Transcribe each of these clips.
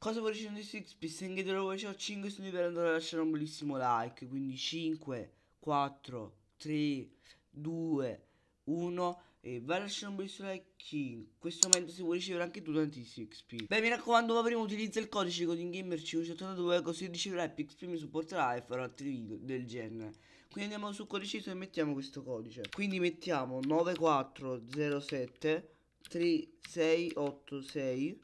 Cosa vorrei dicendo di Sixpy? Se anche lo faccio 5 sto liberando a lasciare un bellissimo like. Quindi 5, 4, 3, 2, 1 e vai a lasciare un bellissimo like in questo momento se vuoi ricevere anche tu tanti XP Beh mi raccomando ma prima utilizza il codice codingamer 582 così riceverai più XP mi supporterà e farò altri video del genere Quindi andiamo su codice e mettiamo questo codice Quindi mettiamo 9407 3686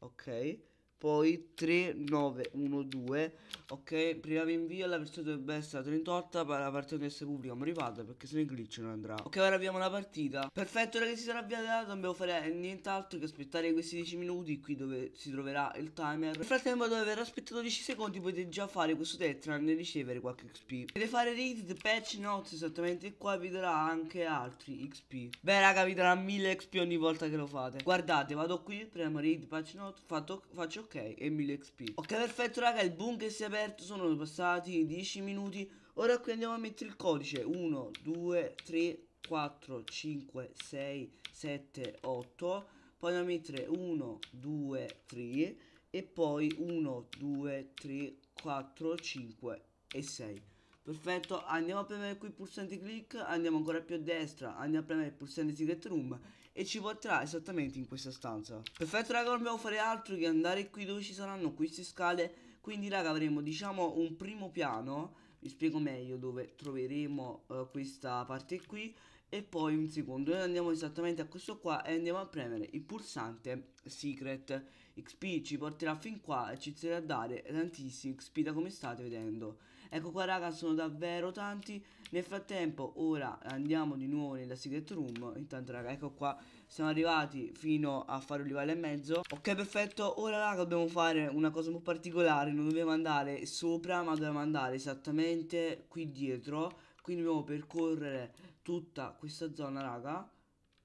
Ok poi 3912 ok prima vi invio la versione dovrebbe essere 38 per la partita deve essere pubblica ma riparte perché se no il glitch non andrà ok ora abbiamo la partita perfetto ora che si sarà avviata non dobbiamo fare nient'altro che aspettare questi 10 minuti qui dove si troverà il timer nel frattempo dopo aver aspettato 10 secondi potete già fare questo tetran e ricevere qualche xp potete fare read the patch notes esattamente qua vi darà anche altri xp beh raga vi darà 1000 xp ogni volta che lo fate guardate vado qui premo raid patch notes fatto, faccio Ok, e 1000 XP. Ok, perfetto raga, il bunker si è aperto, sono passati 10 minuti. Ora qui andiamo a mettere il codice. 1, 2, 3, 4, 5, 6, 7, 8. Poi andiamo a mettere 1, 2, 3. E poi 1, 2, 3, 4, 5 e 6 perfetto andiamo a premere qui il pulsante click andiamo ancora più a destra andiamo a premere il pulsante secret room e ci porterà esattamente in questa stanza perfetto raga non dobbiamo fare altro che andare qui dove ci saranno queste scale quindi raga avremo diciamo un primo piano vi spiego meglio dove troveremo uh, questa parte qui e poi un secondo noi andiamo esattamente a questo qua e andiamo a premere il pulsante secret xp ci porterà fin qua e ci inizierà a dare tantissimi xp da come state vedendo ecco qua raga sono davvero tanti nel frattempo ora andiamo di nuovo nella secret room intanto raga ecco qua siamo arrivati fino a fare un livello e mezzo ok perfetto ora raga dobbiamo fare una cosa un po' particolare non dobbiamo andare sopra ma dobbiamo andare esattamente qui dietro quindi dobbiamo percorrere tutta questa zona raga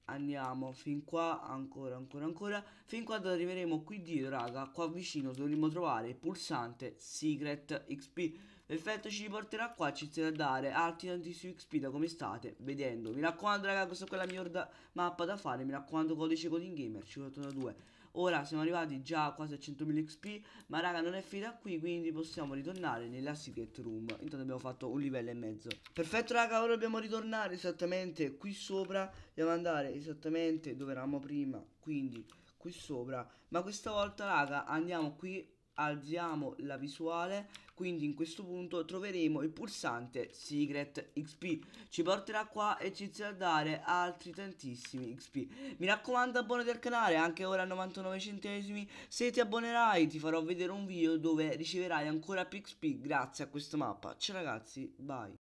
Andiamo fin qua ancora ancora ancora Fin quando arriveremo qui dietro raga Qua vicino dovremmo trovare il pulsante Secret XP L'effetto ci riporterà qua, ci inizierà a dare alti tanti su XP da come state vedendo. Mi raccomando raga, questa è quella mia orda mappa da fare, mi raccomando codice coding gamer 582. Ora siamo arrivati già quasi a 100.000 XP Ma raga non è finita qui quindi possiamo ritornare nella secret room Intanto abbiamo fatto un livello e mezzo Perfetto raga ora dobbiamo ritornare esattamente qui sopra Dobbiamo andare esattamente dove eravamo prima Quindi qui sopra Ma questa volta raga andiamo qui alziamo la visuale quindi in questo punto troveremo il pulsante Secret XP ci porterà qua e ci sarà dare altri tantissimi XP mi raccomando abbonati al canale anche ora a 99 centesimi se ti abbonerai ti farò vedere un video dove riceverai ancora più XP grazie a questa mappa ciao ragazzi bye